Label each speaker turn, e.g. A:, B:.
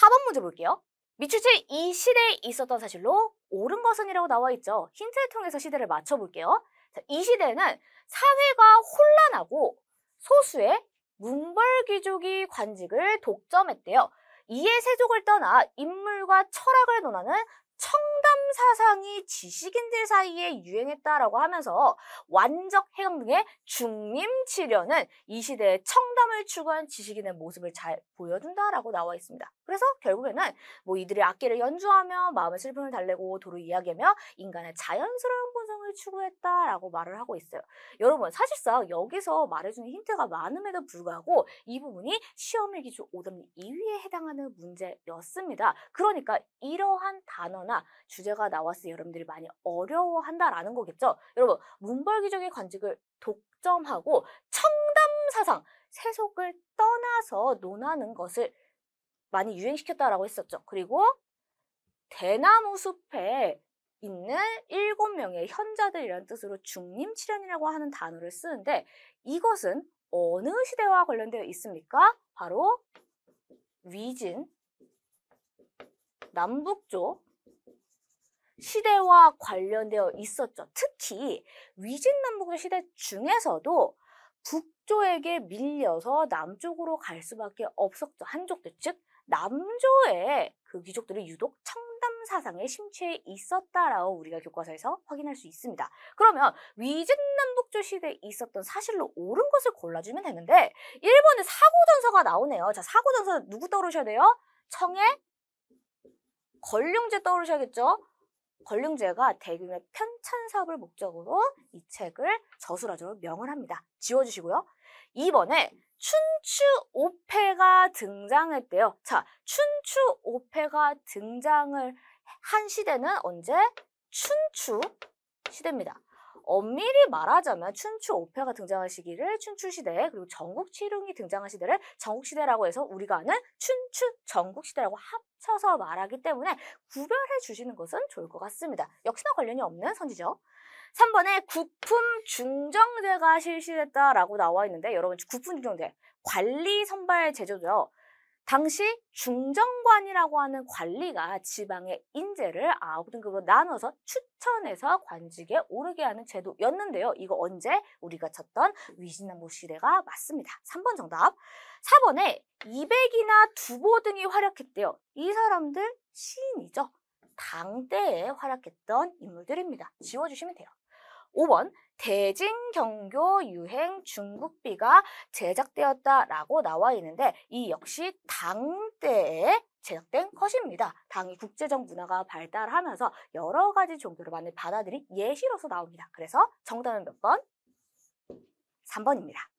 A: 4번 문제 볼게요. 미추체 이 시대에 있었던 사실로 옳은 것은이라고 나와 있죠. 힌트를 통해서 시대를 맞춰볼게요. 자, 이 시대에는 사회가 혼란하고 소수의 문벌귀족이 관직을 독점했대요. 이에 세족을 떠나 인물과 철학을 논하는 사상이 지식인들 사이에 유행했다라고 하면서 완적 해강 등의 중림 치료는 이 시대의 청담을 추구한 지식인의 모습을 잘 보여준다라고 나와 있습니다. 그래서 결국에는 뭐 이들의 악기를 연주하며 마음의 슬픔을 달래고 도로 이야기하며 인간의 자연스러운 모습 협력을 추구했다라고 말을 하고 있어요. 여러분 사실상 여기서 말해주는 힌트가 많음에도 불구하고 이 부분이 시험일 기준 5점 2위에 해당하는 문제였습니다. 그러니까 이러한 단어나 주제가 나왔을 때 여러분들이 많이 어려워한다라는 거겠죠. 여러분 문벌기적의 관직을 독점하고 청담사상 세속을 떠나서 논하는 것을 많이 유행시켰다라고 했었죠. 그리고 대나무 숲에 있는 일곱 명의 현자들이라는 뜻으로 중림칠련이라고 하는 단어를 쓰는데 이것은 어느 시대와 관련되어 있습니까? 바로 위진, 남북조 시대와 관련되어 있었죠. 특히 위진 남북조 시대 중에서도 북조에게 밀려서 남쪽으로 갈 수밖에 없었죠. 한족들, 즉 남조의 그 귀족들이 유독 청 사상의 심취해 있었다라고 우리가 교과서에서 확인할 수 있습니다. 그러면 위진남북조 시대에 있었던 사실로 옳은 것을 골라주면 되는데 1번에 사고전서가 나오네요. 자, 사고전서 누구 떠오르셔야 돼요? 청해 권룡제 떠오르셔야겠죠? 권룡제가 대규모 편찬 사업을 목적으로 이 책을 저술하조로 명을 합니다. 지워주시고요. 2번에 춘추 오페가 등장했대요. 자, 춘추 오페가 등장을 한 시대는 언제? 춘추 시대입니다. 엄밀히 말하자면 춘추 오페가 등장한 시기를 춘추시대 그리고 전국치룡이 등장한 시대를 전국시대라고 해서 우리가 아는 춘추 전국시대라고 합쳐서 말하기 때문에 구별해 주시는 것은 좋을 것 같습니다. 역시나 관련이 없는 선지죠. 3번에 국품 중정제가 실시됐다라고 나와 있는데 여러분 국품 중정제 관리 선발 제도죠. 당시 중정관이라고 하는 관리가 지방의 인재를 아홉 등급으로 나눠서 추천해서 관직에 오르게 하는 제도였는데요. 이거 언제 우리가 쳤던 위진남보 시대가 맞습니다. 3번 정답. 4번에 이백이나 두보 등이 활약했대요. 이 사람들 시인이죠. 당대에 활약했던 인물들입니다. 지워주시면 돼요. 5번 대진경교 유행 중국비가 제작되었다라고 나와 있는데 이 역시 당대에 제작된 것입니다 당이 국제적 문화가 발달하면서 여러 가지 종교를 많이 받아들인 예시로서 나옵니다. 그래서 정답은 몇 번? 3번입니다.